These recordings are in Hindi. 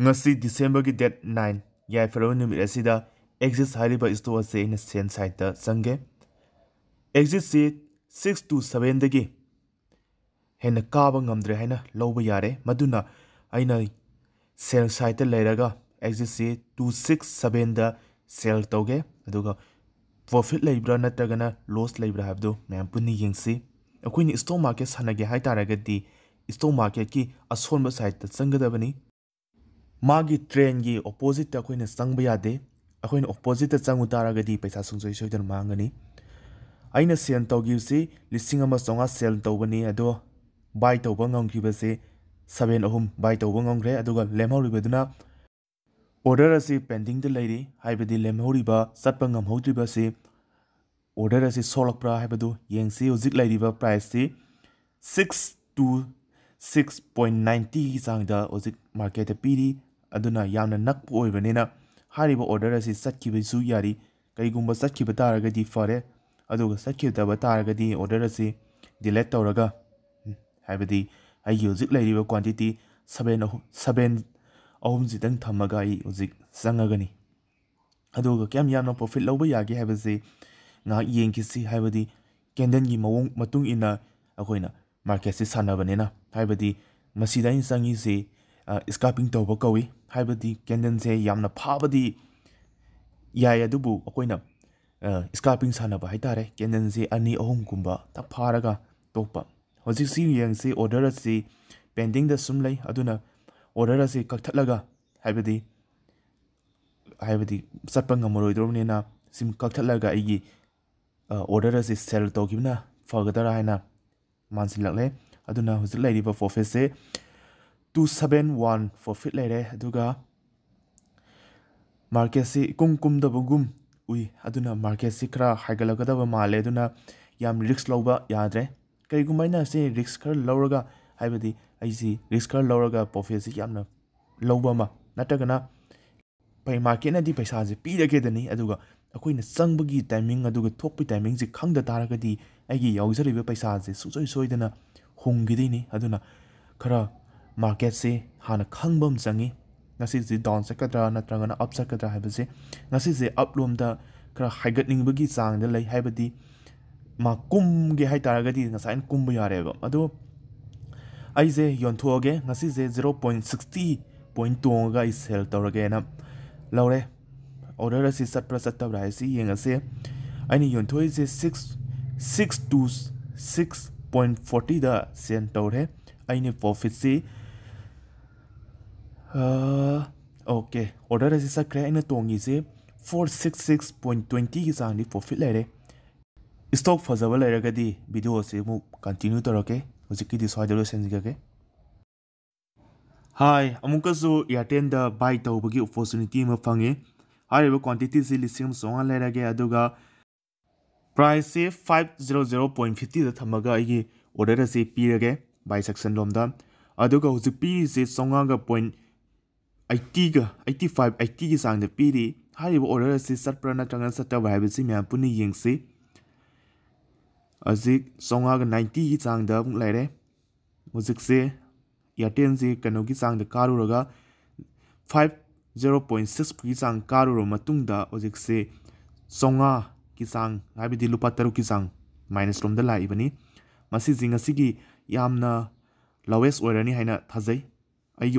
ꯉꯁꯤ ꯗꯤꯁꯦꯝꯕꯔꯒꯤ ꯗꯦꯠ ꯅꯥꯏꯟ ꯌꯥꯏꯐꯔꯕ ꯅꯨꯃꯤꯠ ꯑꯁꯤꯗ ꯑꯦꯛꯖꯤꯁ ꯍꯥꯏꯔꯤꯕ ꯏꯁꯇꯣꯛ ꯑꯁꯤ ꯑꯩꯅ ꯁꯦꯟ ꯁꯥꯏꯠꯇ ꯆꯪꯒꯦ ꯑꯦꯛꯖꯤꯁꯁꯤ ꯁꯤꯛꯁ ꯇꯨ ꯁꯕꯦꯟꯗꯒꯤ ꯍꯦꯟꯅ ꯀꯥꯕ ꯉꯝꯗ꯭ꯔꯦ ꯍꯥꯏꯅ ꯂꯧꯕ ꯌꯥꯔꯦ ꯃꯗꯨꯅ ꯑꯩꯅ ꯁꯦꯜ ꯁꯥꯏꯠꯇ ꯂꯩꯔꯒ ꯑꯦꯛꯖꯤꯁꯁꯤ ꯇꯨ ꯁꯤꯛꯁ ꯁꯕꯦꯟꯗ ꯁꯦꯜ ꯇꯧꯒꯦ ꯑꯗꯨꯒ ꯄ꯭ꯔꯣꯐꯤꯠ ꯂꯩꯕ꯭ꯔꯥ ꯅꯠꯇ꯭ꯔꯒꯅ ꯂꯣꯁ ꯂꯩꯕ꯭ꯔꯥ ꯍꯥꯏꯕꯗꯨ ꯃꯌꯥꯝ ꯄꯨꯟꯅ ꯌꯦꯡꯁꯤ ꯑꯩꯈꯣꯏꯅ ꯏꯁꯇꯣꯛ ꯃꯥꯔꯀꯦꯠ ꯁꯥꯟꯅꯒꯦ ꯍꯥꯏ ꯇꯥꯔꯒꯗꯤ ꯏꯁꯇꯣꯛ ꯃꯥꯔꯀꯦꯠꯀꯤ ꯑꯁꯣꯟꯕ ꯁꯥꯏꯠꯇ ꯆꯪꯒꯗꯕꯅꯤ ꯃꯥꯒꯤ ꯇ꯭ꯔꯦꯟꯒꯤ ꯑꯣꯄꯣꯖꯤꯠꯇ ꯑꯩꯈꯣꯏꯅ ꯆꯪꯕ ꯌꯥꯗꯦ ꯑꯩꯈꯣꯏꯅ ꯑꯣꯄꯣꯖꯤꯠꯇ ꯆꯪꯉꯨ ꯇꯥꯔꯒꯗꯤ ꯄꯩꯁꯥ ꯁꯨꯡꯁꯣꯏ ꯁꯣꯏꯗꯅ ꯃꯥꯡꯒꯅꯤ ꯑꯩꯅ ꯁꯦꯜ ꯇꯧꯈꯤꯕꯁꯤ ꯂꯤꯁꯤꯡ ꯑꯃ ꯆꯥꯝꯃꯉꯥ ꯁꯦꯜ ꯇꯧꯕꯅꯤ ꯑꯗꯣ ꯕꯥꯏ ꯇꯧꯕ ꯉꯝꯈꯤꯕꯁꯤ ꯁꯕꯦꯟ ꯑꯍꯨꯝ ꯕꯥꯏ ꯇꯧꯕ ꯉꯝꯈ꯭ꯔꯦ ꯑꯗꯨꯒ ꯂꯦꯝꯍꯧꯔꯤꯕꯗꯨꯅ ꯑꯣꯔꯗꯔ ꯑꯁꯤ ꯄꯦꯟꯗꯤꯡꯗ ꯂꯩꯔꯤ ꯍꯥꯏꯕꯗꯤ ꯂꯦꯝꯍꯧꯔꯤꯕ ꯆꯠꯄ ꯉꯝꯍꯧꯗ꯭ꯔꯤꯕ ꯑꯁꯤ ꯑꯣꯔꯗꯔ ꯑꯁꯤ ꯁꯣꯛꯂꯛꯄ꯭ꯔꯥ ꯍꯥꯏꯕꯗꯨ ꯌꯦꯡꯁꯤ ꯍꯧꯖꯤꯛ ꯂꯩꯔꯤꯕ ꯄ꯭ꯔꯥꯏꯁꯁꯤ ꯁꯤꯛꯁ ꯇꯨ ꯁꯤꯛꯁ ꯄꯣꯏꯟ ꯅꯥꯏꯟꯇꯤꯒꯤ ꯆꯥꯡꯗ ꯍꯧꯖꯤꯛ ꯃꯥꯔꯀꯦꯠꯇ ꯄꯤꯔꯤ ꯑꯗꯨꯅ ꯌꯥꯝꯅ ꯅꯛꯄ ꯑꯣꯏꯕꯅꯤꯅ ꯍꯥꯏꯔꯤꯕ ꯑꯣꯔꯗꯔ ꯑꯁꯤ ꯆꯠꯈꯤꯕꯁꯨ ꯌꯥꯔꯤ ꯀꯔꯤꯒꯨꯝꯕ ꯆꯠꯈꯤꯕ ꯇꯥꯔꯒꯗꯤ ꯐꯔꯦ ꯑꯗꯨꯒ ꯆꯠꯈꯤꯗꯕ ꯇꯥꯔꯒꯗꯤ ꯑꯣꯔꯗꯔ ꯑꯁꯤ ꯗꯤꯂꯦꯠ ꯇꯧꯔꯒ ꯍꯥꯏꯕꯗꯤ ꯑꯩꯒꯤ ꯍꯧꯖꯤꯛ ꯂꯩꯔꯤꯕ ꯀ꯭ꯋꯥꯟꯇꯤꯇꯤ ꯁꯕꯦꯟ ꯑꯍꯨꯝ ꯁꯕꯦꯟ ꯑꯍꯨꯝꯁꯤꯗꯪ ꯊꯝꯃꯒ ꯑꯩ ꯍꯧꯖꯤꯛ ꯆꯪꯉꯒꯅꯤ ꯑꯗꯨꯒ ꯀꯌꯥꯝ ꯌꯥꯝꯅ ꯄ꯭ꯔꯣꯐꯤꯠ ꯂꯧꯕ ꯌꯥꯒꯦ ꯍꯥꯏꯕꯁꯤ ꯉꯥꯏꯍꯥꯛ ꯌꯦꯡꯈꯤꯁꯤ ꯍꯥꯏꯕꯗꯤ ꯀꯦꯟꯗꯜꯒꯤ ꯃꯑꯣꯡ ꯃꯇꯨꯡ ꯏꯟꯅ ꯑꯩꯈꯣꯏꯅ ꯃꯥꯔꯀꯦꯠꯁꯦ ꯁꯥꯟꯅꯕꯅꯤꯅ ꯍꯥꯏꯕꯗꯤ ꯃꯁꯤꯗ ꯑꯩꯅ ꯆꯪꯉꯤꯁꯤ ꯏꯁꯀꯥꯔꯄꯤꯡ ꯇꯧꯕ ꯀꯧꯏ ꯍꯥꯏꯕꯗꯤ ꯀꯦꯟꯗꯜꯁꯦ ꯌꯥꯝꯅ ꯐꯥꯕꯗꯤ ꯌꯥꯏ ꯑꯗꯨꯕꯨ ꯑꯩꯈꯣꯏꯅ ꯏꯁꯀꯥꯔꯄꯤꯡ ꯁꯥꯟꯅꯕ ꯍꯥꯏ ꯇꯥꯔꯦ ꯀꯦꯟꯗꯜꯁꯦ ꯑꯅꯤ ꯑꯍꯨꯝꯒꯨꯝꯕ ꯇꯛ ꯐꯥꯔꯒ ꯇꯣꯛꯄ ꯍꯧꯖꯤꯛꯁꯤ ꯌꯦꯡꯁꯤ ꯑꯣꯔꯗꯔ ꯑꯁꯤ ꯄꯦꯟꯗꯤꯡꯗ ꯁꯨꯝ ꯂꯩ ꯑꯗꯨꯅ ꯑꯣꯔꯗꯔ ꯑꯁꯤ ꯀꯛꯊꯠꯂꯒ ꯍꯥꯏꯕꯗꯤ ꯍꯥꯏꯕꯗꯤ ꯆꯠꯄ ꯉꯝꯃꯔꯣꯏꯗ꯭ꯔꯕꯅꯤꯅ ꯁꯤꯝ ꯀꯛꯊꯠꯂꯒ ꯑꯩꯒꯤ ꯑꯣꯔꯗꯔ ꯑꯁꯤ ꯁꯦꯜ ꯇꯧꯈꯤꯕꯅ ꯐꯒꯗ꯭ꯔꯥ ꯍꯥꯏꯅ मानसी लगे हजित से टू सबें वन प्रोफिट लेर मार्केट से इकूम कूदबू उई मार्केट से खरा हाईगलगदब माले याम रिस्क लौब याद्रे कईगम से रिस्क खर लौरगाबी रिस्क खर लौरग प्रोफिट से लौब नगना मार्केट पैसा पीरगेदनी ꯑꯩꯈꯣꯏꯅ ꯆꯪꯕꯒꯤ ꯇꯥꯏꯃꯤꯡ ꯑꯗꯨꯒ ꯊꯣꯛꯄꯒꯤ ꯇꯥꯏꯃꯤꯡꯁꯦ ꯈꯪꯗ ꯇꯥꯔꯒꯗꯤ ꯑꯩꯒꯤ ꯌꯥꯎꯖꯔꯤꯕ ꯄꯩꯁꯥꯁꯦ ꯁꯨꯡꯁꯣꯏ ꯁꯣꯏꯗꯅ ꯍꯣꯡꯈꯤꯗꯣꯏꯅꯤ ꯑꯗꯨꯅ ꯈꯔ ꯃꯥꯔꯀꯦꯠꯁꯦ ꯍꯥꯟꯅ ꯈꯪꯕ ꯑꯃ ꯆꯪꯉꯤ ꯉꯁꯤꯁꯦ ꯗꯥꯎꯟ ꯆꯠꯀꯗ꯭ꯔꯥ ꯅꯠꯇ꯭ꯔꯒꯅ ꯑꯞ ꯆꯠꯀꯗ꯭ꯔꯥ ꯍꯥꯏꯕꯁꯦ ꯉꯁꯤꯁꯦ ꯑꯞꯂꯣꯝꯗ ꯈꯔ ꯍꯥꯏꯒꯠꯅꯤꯡꯕꯒꯤ ꯆꯥꯡꯗ ꯂꯩ ꯍꯥꯏꯕꯗꯤ ꯃꯥ ꯀꯨꯝꯒꯦ ꯍꯥꯏ ꯇꯥꯔꯒꯗꯤ ꯉꯁꯥꯏꯅ ꯀꯨꯝꯕ ꯌꯥꯔꯦꯕ ꯑꯗꯣ ꯑꯩꯁꯦ ꯌꯣꯟꯊꯣꯛꯑꯒꯦ ꯉꯁꯤꯁꯦ ꯖꯦꯔꯣ ꯄꯣꯏꯟ ꯁꯤꯛꯁꯇꯤ ꯄꯣꯏꯟ ꯇꯣꯡꯉꯒ ꯑꯩ ꯁꯦꯜ ꯇꯧꯔꯒꯦꯅ ꯂꯧꯔꯦ Order से prasata berhasil yang ase ani yonto is six six to six point forty है आइने profit से ओके order से सक रहे आइने तोंगी से four six six point twenty की सांगली पोफिट लेर रहे स्टॉक फजबल ले रहे कभी वीडियो से कंटिन्यू तो रखे उसी की दिशा जरूर सेंस करके हाय अमुक सो एयरटेल द बाय तो बगी फंगे ꯍꯥꯏꯔꯤꯕ ꯀ꯭ꯋꯥꯟꯇꯤꯇꯤꯁꯤ ꯂꯤꯁꯤꯡ ꯑꯃ ꯆꯥꯝꯃꯉꯥ ꯂꯩꯔꯒꯦ ꯑꯗꯨꯒ ꯄ꯭ꯔꯥꯏꯁꯁꯤ ꯐꯥꯏꯚ ꯖꯦꯔꯣ ꯖꯦꯔꯣ ꯄꯣꯏꯟ ꯐꯤꯐꯇꯤꯗ ꯊꯝꯃꯒ ꯑꯩꯒꯤ ꯑꯣꯔꯗꯔ ꯑꯁꯤ ꯄꯤꯔꯒꯦ ꯕꯥꯏ ꯁꯦꯛꯁꯟ ꯂꯣꯝꯗ ꯑꯗꯨꯒ ꯍꯧꯖꯤꯛ ꯄꯤꯔꯤꯁꯤ ꯆꯥꯝꯃꯉꯥꯒ ꯄꯣꯏꯟ ꯑꯩꯠꯇꯤꯒ ꯑꯩꯠꯇꯤ ꯐꯥꯏꯚ ꯑꯩꯠꯇꯤꯒꯤ ꯆꯥꯡꯗ ꯄꯤꯔꯤ ꯍꯥꯏꯔꯤꯕ ꯑꯣꯔꯗꯔ ꯑꯁꯤ ꯆꯠꯄ꯭ꯔꯥ ꯅꯠꯇ꯭ꯔꯒꯅ ꯆꯠꯇꯕ꯭ꯔꯥ ꯍꯥꯏꯕꯁꯤ ꯃꯌꯥꯝ ꯄꯨꯟꯅ ꯌꯦꯡꯁꯤ ꯍꯧꯖꯤꯛ ꯆꯥꯝꯃꯉꯥꯒ ꯅꯥꯏꯟꯇꯤꯒꯤ ꯆꯥꯡꯗ ꯑꯃꯨꯛ ꯂꯩꯔꯦ ꯍꯧꯖꯤꯛꯁꯦ ꯏꯌꯥꯔꯇꯦꯜꯁꯤ ꯀꯩꯅꯣꯒꯤ ꯆꯥꯡꯗ ꯀꯥꯔꯨꯔꯒ ꯐꯥꯏꯚ जेरो पॉइंट सिक्स की चांग काजेक् चौंगा की चांग है लुप तरुक की चांग माइनस रोम लाइबनी लोवेस्ट ओरनी है थाजी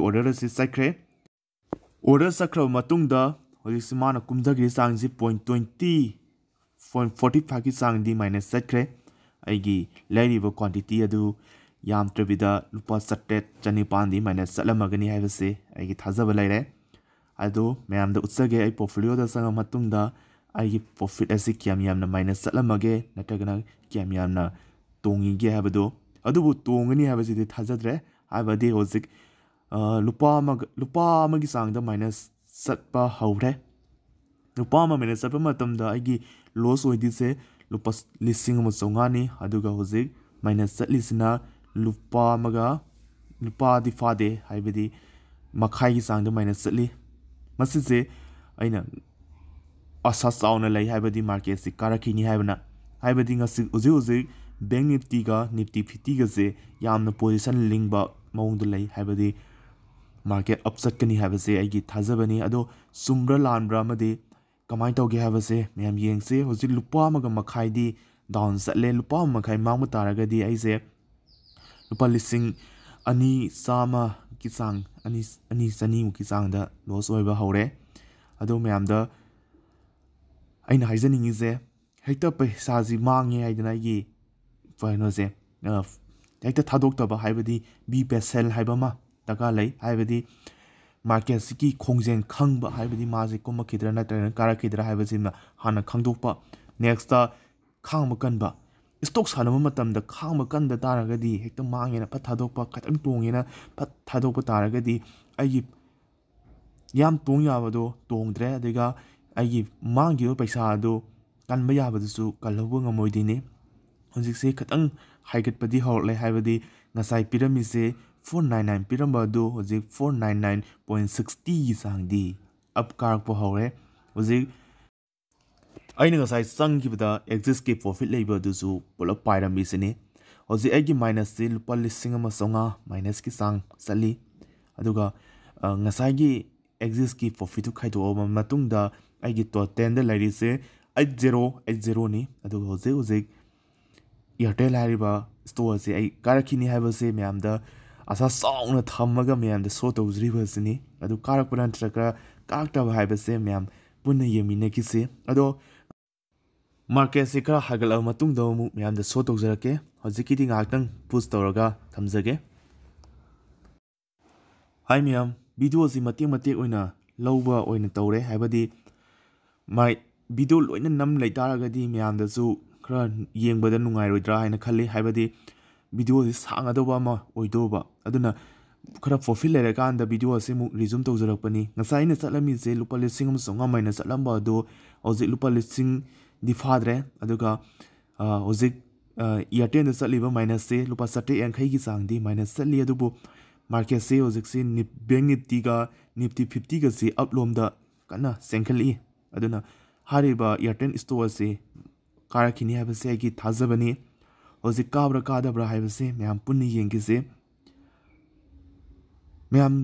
ओर्डर से चाहे ओर्डर चक्रजी मान कमजग्री चांग point twenty point forty five की चांग माइनस चाहे अगीब क्वांटिटी अम्तरबीद लुप सत्ते चनीपा माइनस चलमगनी है थाजब लेर उत्सगे पोफोलियोद प्रॉफिट असि क्या चलमगे नगर क्या तोगे अब तोनी थाजद्रे होजिक लुपा चांगना चप हौरे लुपा मैंने चप लॉस होदीसे लुप लिंग चौंगा होजिक मैंने चलना लुपा लुपा फादे है चल असस आने लाई मार्के उजे उजे बैंक निफ्टीग निफ्टी फिफ्टीगे पोजिशन लिंब मौद लाई मार्के अपनी थाजबने सूम्र लाब्रे कमाय तौगे मैम ये हजि लुपाई दौन चल लुपाई मांग तारगे लुप लिंग अम ki chang ani ani chani mu ki chang da loss oi ba hore ado mayam da aina haizani ngi ze hekta paisa ji mangi haidana gi faino ze hekta thadok ta ba haibadi bi pe sell ba ma taka lai haibadi market si ki khongjen khang ba haibadi ma ji kuma kidra na tra kara kidra haibajin na Khang khangdok pa next ta khang ma kan ba stock ꯁꯥꯟꯅꯕ ꯃꯇꯝꯗ ꯈꯥꯡꯕ ꯀꯟꯗ ꯇꯥꯔꯒꯗꯤ ꯍꯦꯛꯇ ꯃꯥꯡꯉꯦꯅ ꯐꯠ ꯊꯥꯗꯣꯛꯄ ꯈꯤꯇꯪ ꯇꯣꯡꯉꯦꯅ ꯐꯠ ꯊꯥꯗꯣꯛꯄ ꯇꯥꯔꯒꯗꯤ ꯑꯩꯒꯤ ꯌꯥꯝ ꯇꯣꯡ ꯌꯥꯕꯗꯣ ꯇꯣꯡꯗ꯭ꯔꯦ ꯑꯗꯨꯒ ꯑꯩꯒꯤ ꯃꯥꯡꯈꯤꯕ ꯄꯩꯁꯥ ꯑꯗꯨ ꯀꯟꯕ ꯌꯥꯕꯗꯨꯁꯨ ꯀꯜꯍꯧꯕ ꯉꯝꯃꯣꯏꯗꯣꯏꯅꯤ ꯍꯧꯖꯤꯛꯁꯦ ꯈꯤꯇꯪ ꯍꯥꯏꯒꯠꯄꯗꯤ ꯍꯧꯔꯛꯂꯦ ꯍꯥꯏꯕꯗꯤ ꯉꯁꯥꯏ ꯄꯤꯔꯝꯃꯤꯁꯦ ꯐꯣꯔ ꯅꯥꯏꯟ ꯅꯥꯏꯟ ꯄꯤꯔꯝꯕ ꯑꯗꯨ ꯍꯧꯖꯤꯛ ꯐꯣꯔ ꯅꯥꯏꯟ ꯅꯥꯏꯟ ꯄꯣꯏꯟ ꯁꯤꯛꯁꯇꯤꯒꯤ ꯆꯥꯡꯗꯤ ꯑꯞ ꯀꯥꯔꯛꯄ ꯍꯧꯔꯦ ꯍꯧꯖꯤꯛ ꯑꯩꯅ ꯉꯁꯥꯏ ꯆꯪꯈꯤꯕꯗ ꯑꯦꯛꯖꯤꯁꯀꯤ ꯄ꯭ꯔꯣꯐꯤꯠ ꯂꯩꯕ ꯑꯗꯨꯁꯨ ꯄꯨꯂꯞ ꯄꯥꯏꯔꯝꯃꯤꯁꯤꯅꯤ ꯍꯧꯖꯤꯛ ꯑꯩꯒꯤ ꯃꯥꯏꯅꯁꯁꯤ ꯂꯨꯄꯥ ꯂꯤꯁꯤꯡ ꯑꯃ ꯆꯥꯝꯃꯉꯥ ꯃꯥꯏꯅꯁꯀꯤ ꯆꯥꯡ ꯆꯠꯂꯤ ꯑꯗꯨꯒ ꯉꯁꯥꯏꯒꯤ ꯑꯦꯛꯖꯤꯁꯀꯤ ꯄ꯭ꯔꯣꯐꯤꯠꯇꯨ ꯈꯥꯏꯗꯣꯛꯑꯕ ꯃꯇꯨꯡꯗ ꯑꯩꯒꯤ ꯇꯣꯇꯦꯜꯗ ꯂꯩꯔꯤꯁꯦ ꯑꯩꯠ ꯖꯦꯔꯣ ꯑꯩꯠ ꯖꯦꯔꯣꯅꯤ ꯑꯗꯨꯒ ꯍꯧꯖꯤꯛ ꯍꯧꯖꯤꯛ ꯏꯌꯥꯔꯇꯦꯜ ꯍꯥꯏꯔꯤꯕ ꯁ꯭ꯇꯣꯔ ꯑꯁꯤ ꯑꯩ ꯀꯥꯔꯛꯈꯤꯅꯤ ꯍꯥꯏꯕꯁꯤ ꯃꯌꯥꯝꯗ ꯑꯁꯥ ꯆꯥꯎꯅ ꯊꯝꯃꯒ ꯃꯌꯥꯝꯗ ꯁꯣ ꯇꯧꯖꯔꯤꯕ ꯑꯁꯤꯅꯤ ꯑꯗꯨ ꯀꯥꯔꯛꯄ ꯅꯠꯇ꯭ꯔꯒ ꯀꯥꯔꯛꯇꯕ ꯍꯥꯏꯕꯁꯦ ꯃꯌꯥꯝ ꯄꯨꯟꯅ ꯌꯦꯡꯃꯤꯟꯅꯈꯤꯁꯤ ꯑꯗꯣ ꯃꯥꯔꯀꯦꯠꯁꯤ ꯈꯔ ꯍꯥꯏꯒꯠꯂꯕ ꯃꯇꯨꯡꯗ ꯑꯃꯨꯛ ꯃꯌꯥꯝꯗ ꯁꯣ ꯇꯧꯖꯔꯛꯀꯦ ꯍꯧꯖꯤꯛꯀꯤꯗꯤ ꯉꯥꯏꯍꯥꯛꯇꯪ ꯄꯨꯁ ꯇꯧꯔꯒ ꯊꯝꯖꯒꯦ ꯍꯥꯏ ꯃꯌꯥꯝ ꯚꯤꯗꯤꯑꯣꯁꯤ ꯃꯇꯦꯛ ꯃꯇꯦꯛ ꯑꯣꯏꯅ ꯂꯧꯕ ꯑꯣꯏꯅ ꯇꯧꯔꯦ ꯍꯥꯏꯕꯗꯤ ꯃꯥꯏ ꯚꯤꯗꯤꯑꯣ ꯂꯣꯏꯅ ꯅꯝ ꯂꯩꯇꯥꯔꯒꯗꯤ ꯃꯌꯥꯝꯗꯁꯨ ꯈꯔ ꯌꯦꯡꯕꯗ ꯅꯨꯡꯉꯥꯏꯔꯣꯏꯗ꯭ꯔꯥ ꯍꯥꯏꯅ ꯈꯜꯂꯤ ꯍꯥꯏꯕꯗꯤ ꯚꯤꯗꯤꯑꯣꯁꯤ ꯁꯥꯡꯒꯗꯧꯕ ꯑꯃ ꯑꯣꯏꯗꯧꯕ ꯑꯗꯨꯅ ꯈꯔ ꯄ꯭ꯔꯣꯐꯤꯠ ꯂꯩꯔꯀꯥꯟꯗ ꯚꯤꯗꯤꯑꯣ ꯑꯁꯤ ꯑꯃꯨꯛ ꯔꯤꯖꯨꯝ ꯇꯧꯖꯔꯛꯄꯅꯤ ꯉꯁꯥꯏ ꯑꯩꯅ ꯆꯠꯂꯝꯃꯤꯁꯦ ꯂꯨꯄꯥ ꯂꯤꯁꯤꯡ ꯑꯃ ꯆꯥꯝꯃꯉꯥ ꯃꯥꯏꯅ ꯆꯠꯂꯝꯕ ꯑꯗꯣ ꯍꯧꯖꯤꯛ ꯂꯨꯄꯥ ꯂꯤꯁꯤꯡ ꯐꯥꯗ꯭ꯔꯦ ꯑꯗꯨꯒ ꯍꯧꯖꯤꯛ ꯏꯌꯥꯔ ꯇꯦꯟꯗ ꯆꯠꯂꯤꯕ ꯃꯥꯏꯅꯁꯁꯦ ꯂꯨꯄꯥ ꯆꯥꯇ꯭ꯔꯦꯠ ꯌꯥꯡꯈꯩꯒꯤ ꯆꯥꯡꯗꯤ ꯃꯥꯏꯅꯁ ꯆꯠꯂꯤ ꯑꯗꯨꯕꯨ ꯃꯥꯔꯀꯦꯠꯁꯦ ꯍꯧꯖꯤꯛꯁꯦ ꯕꯦꯡ ꯅꯤꯐꯇꯤꯒ ꯅꯤꯐꯇꯤ ꯐꯤꯐꯇꯤꯒꯁꯤ ꯑꯞꯂꯣꯝꯗ ꯀꯟꯅ ꯆꯦꯟꯈꯠꯂꯛꯏ ꯑꯗꯨꯅ ꯍꯥꯏꯔꯤꯕ ꯏꯌꯥꯔꯇꯦꯜ ꯏꯁꯇꯣꯛ ꯑꯁꯤ ꯀꯥꯔꯛꯈꯤꯅꯤ ꯍꯥꯏꯕꯁꯦ ꯑꯩꯒꯤ ꯊꯥꯖꯕꯅꯤ ꯍꯧꯖꯤꯛ ꯀꯥꯕ꯭ꯔꯥ ꯀꯥꯗꯕ꯭ꯔꯥ ꯍꯥꯏꯕꯁꯦ ꯃꯌꯥꯝ ꯄꯨꯟꯅ ꯌꯦꯡꯈꯤꯁꯦ ꯃꯌꯥꯝ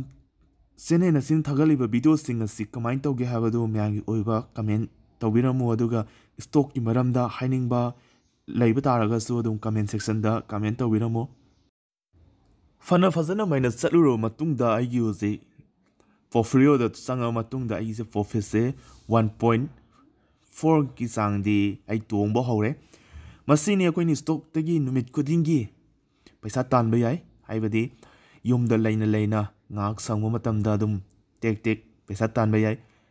ꯆꯦꯅꯦꯜ ꯑꯁꯤꯅ ꯊꯥꯒꯠꯂꯤꯕ ꯚꯤꯗꯤꯑꯣꯁꯤꯡ ꯑꯁꯤ ꯀꯃꯥꯏꯅ ꯇꯧꯒꯦ ꯍꯥꯏꯕꯗꯨ ꯃꯌꯥꯝꯒꯤ ꯑꯣꯏꯕ ꯀꯃꯦꯟ ꯇꯧꯕꯤꯔꯝꯃꯨ ꯑꯗꯨꯒ ꯁ꯭ꯇꯣꯛꯀꯤ ꯃꯔꯝꯗ ꯍꯥꯏꯅꯤꯡꯕ ꯂꯩꯕ ꯇꯥꯔꯒꯁꯨ ꯑꯗꯨꯝ ꯀꯃꯦꯟ ꯁꯦꯛꯁꯟꯗ ꯀꯃꯦꯟ ꯇꯧꯕꯤꯔꯝꯃꯨ ꯐꯅ ꯐꯖꯅ ꯃꯥꯏꯅ ꯆꯠꯂꯨꯔꯕ ꯃꯇꯨꯡꯗ ꯑꯩꯒꯤ ꯍꯧꯖꯤꯛ ꯄꯣꯔꯐꯤꯔꯤꯌꯣꯗ ꯆꯪꯉꯕ ꯃꯇꯨꯡꯗ ꯑꯩꯒꯤꯁꯦ ꯄ꯭ꯔꯣꯐꯤꯠꯁꯦ ꯋꯥꯟ ꯄꯣꯏꯟ ꯐꯣꯔꯒꯤ ꯆꯥꯡꯗꯤ ꯑꯩ ꯇꯣꯡꯕ ꯍꯧꯔꯦ ꯃꯁꯤꯅꯤ ꯑꯩꯈꯣꯏꯅ ꯁ꯭ꯇꯣꯛꯇꯒꯤ ꯅꯨꯃꯤꯠ ꯈꯨꯗꯤꯡꯒꯤ ꯄꯩꯁꯥ ꯇꯥꯟꯕ ꯌꯥꯏ ꯍꯥꯏꯕꯗꯤ ꯌꯨꯝꯗ ꯂꯩꯅ ꯂꯩꯅ ꯉꯥꯏꯍꯥꯛ ꯁꯪꯕ ꯃꯇꯝꯗ ꯑꯗꯨꯝ ꯇꯦꯛ ꯇꯦꯛ ꯄꯩꯁꯥ ꯇꯥꯟꯕ ꯌꯥꯏ